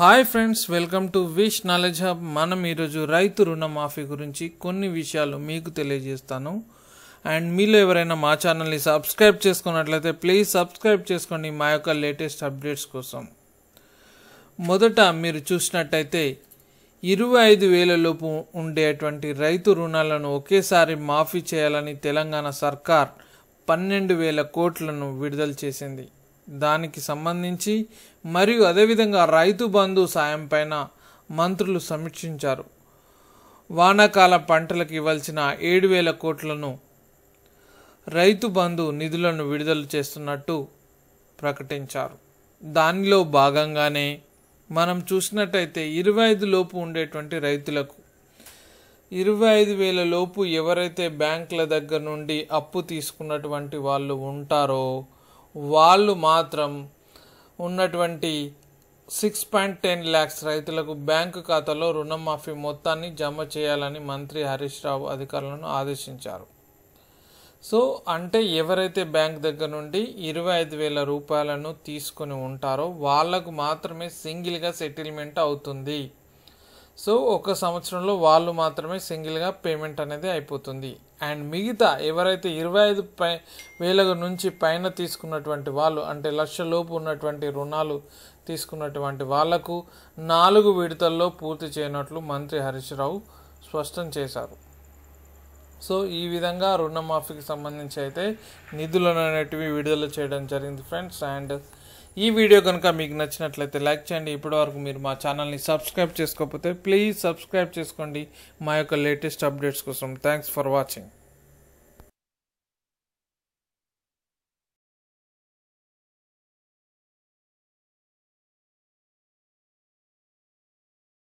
hi friends welcome to Wish knowledge hub మనం ఈరోజు రైతు రుణమాఫీ గురించి కొన్ని విషయాలు మీకు తెలియజేస్తాను అండ్ మీలో ఎవరైనా మా ఛానల్ని సబ్స్క్రైబ్ చేసుకున్నట్లయితే ప్లీజ్ సబ్స్క్రైబ్ చేసుకోండి మా యొక్క లేటెస్ట్ అప్డేట్స్ కోసం మొదట మీరు చూసినట్టయితే ఇరవై ఐదు వేలలోపు ఉండేటువంటి రైతు రుణాలను ఒకేసారి మాఫీ చేయాలని తెలంగాణ సర్కార్ పన్నెండు వేల కోట్లను విడుదల చేసింది దానికి సంబంధించి మరియు అదేవిధంగా రైతు బంధు సాయం పైన మంత్రులు సమీక్షించారు వానాకాల పంటలకు ఇవ్వాల్సిన ఏడు వేల కోట్లను రైతు బంధు నిధులను విడుదల చేస్తున్నట్టు ప్రకటించారు దానిలో భాగంగానే మనం చూసినట్టయితే ఇరవై ఐదు లోపు ఉండేటువంటి రైతులకు ఇరవై ఐదు వేల లోపు ఎవరైతే బ్యాంకుల దగ్గర నుండి అప్పు తీసుకున్నటువంటి వాళ్ళు ఉంటారో వాళ్ళు మాత్రం ఉన్నటువంటి సిక్స్ పాయింట్ టెన్ ల్యాక్స్ రైతులకు బ్యాంకు ఖాతాలో రుణమాఫీ మొత్తాన్ని జమ చేయాలని మంత్రి హరీష్ రావు అధికారులను ఆదేశించారు సో అంటే ఎవరైతే బ్యాంక్ దగ్గర నుండి ఇరవై ఐదు వేల రూపాయలను తీసుకొని ఉంటారో వాళ్లకు మాత్రమే సింగిల్గా సెటిల్మెంట్ అవుతుంది సో ఒక సంవత్సరంలో వాళ్ళు మాత్రమే సింగిల్గా పేమెంట్ అనేది అయిపోతుంది అండ్ మిగతా ఎవరైతే ఇరవై ఐదు పై వేల నుంచి పైన తీసుకున్నటువంటి వాళ్ళు అంటే లక్ష లోపు ఉన్నటువంటి రుణాలు తీసుకున్నటువంటి వాళ్లకు నాలుగు విడతల్లో పూర్తి చేయనట్లు మంత్రి హరీష్ రావు స్పష్టం చేశారు సో ఈ విధంగా రుణమాఫీకి సంబంధించి అయితే నిధులను అనేటివి విడుదల చేయడం జరిగింది ఫ్రెండ్స్ అండ్ ఈ వీడియో కనుక మీకు నచ్చినట్లయితే లైక్ చేయండి ఇప్పటివరకు మీరు మా ఛానల్ని సబ్స్క్రైబ్ చేసుకోకపోతే ప్లీజ్ సబ్స్క్రైబ్ చేసుకోండి మా యొక్క లేటెస్ట్ అప్డేట్స్ కోసం థ్యాంక్స్ ఫర్ వాచింగ్